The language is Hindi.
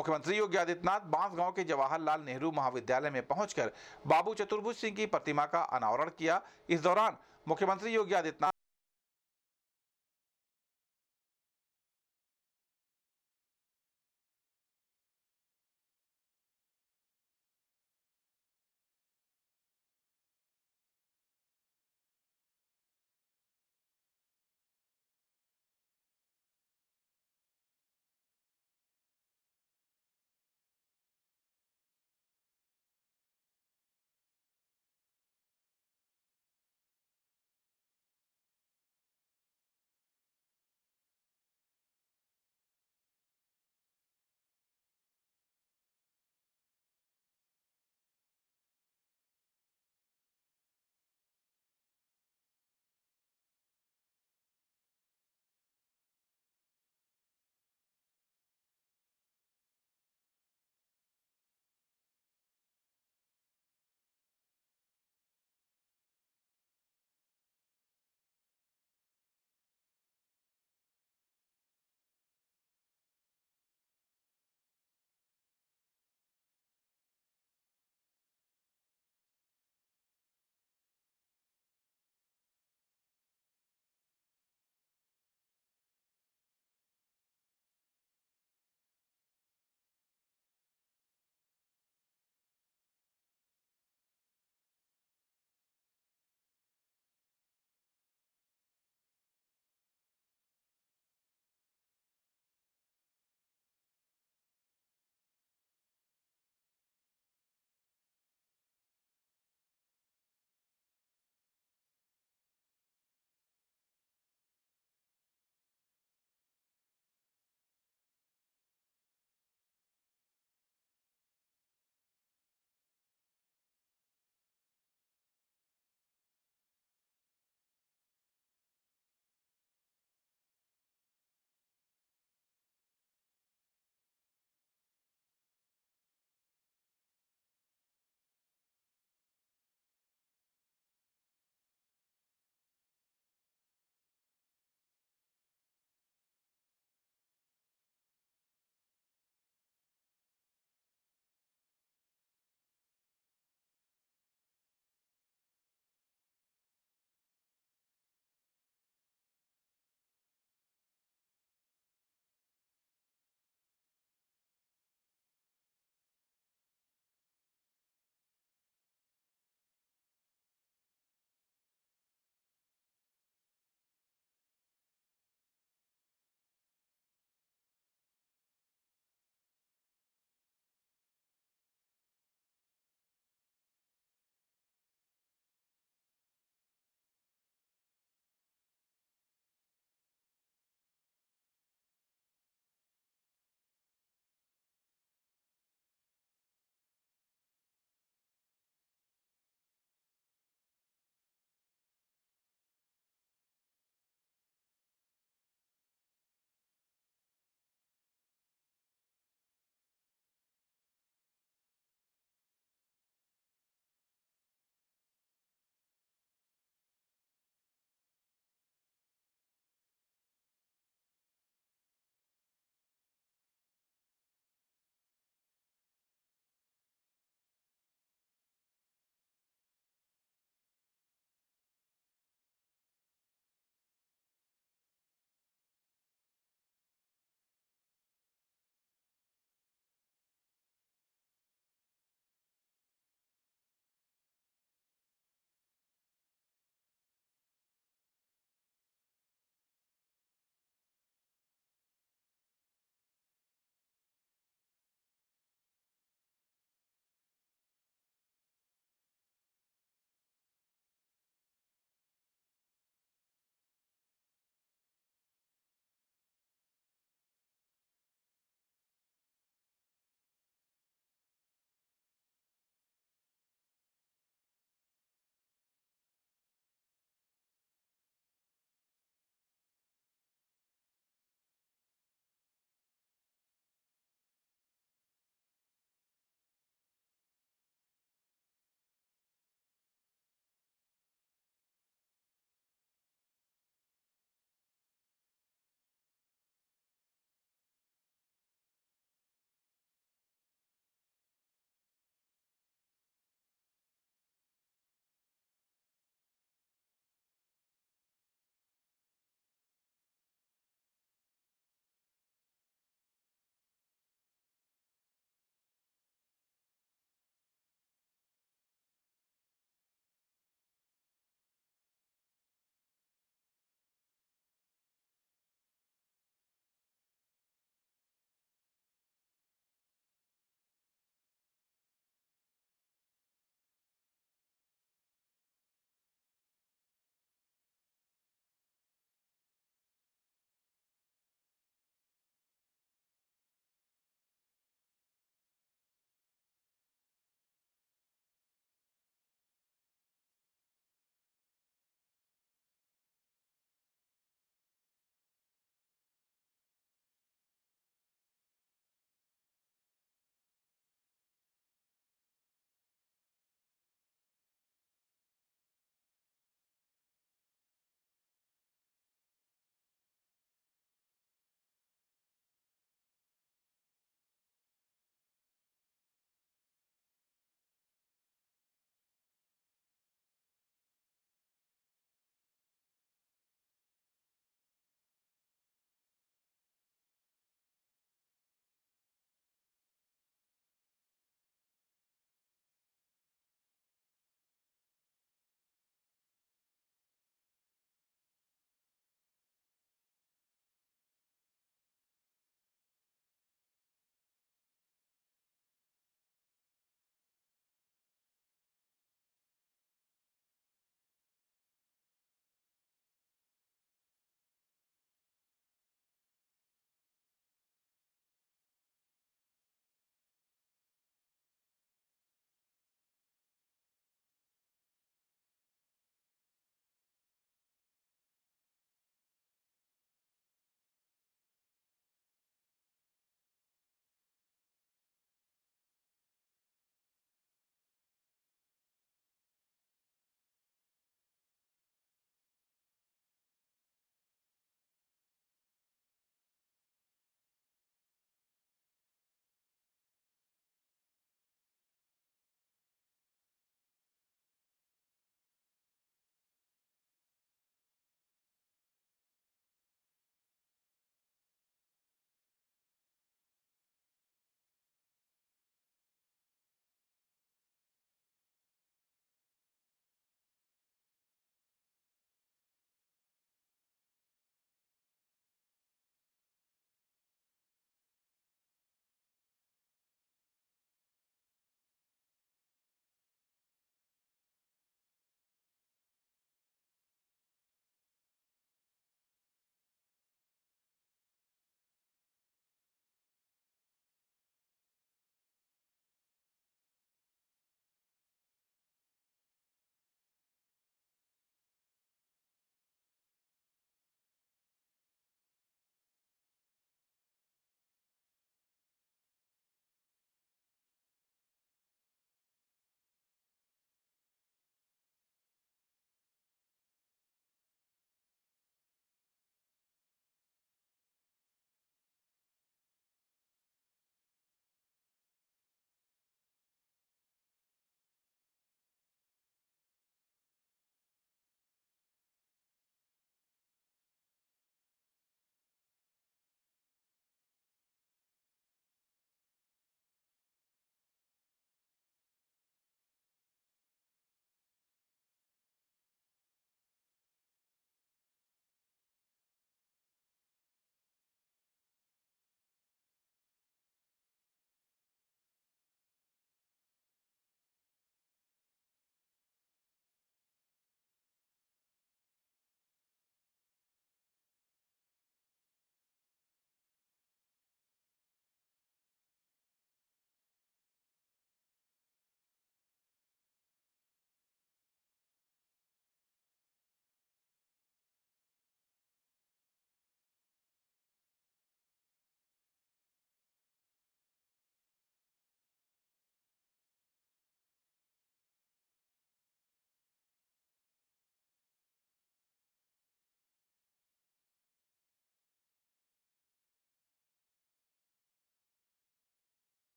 मुख्यमंत्री योगी आदित्यनाथ बांसगांव के जवाहरलाल नेहरू महाविद्यालय में पहुंचकर बाबू चतुर्भुज सिंह की प्रतिमा का अनावरण किया इस दौरान मुख्यमंत्री योगी आदित्यनाथ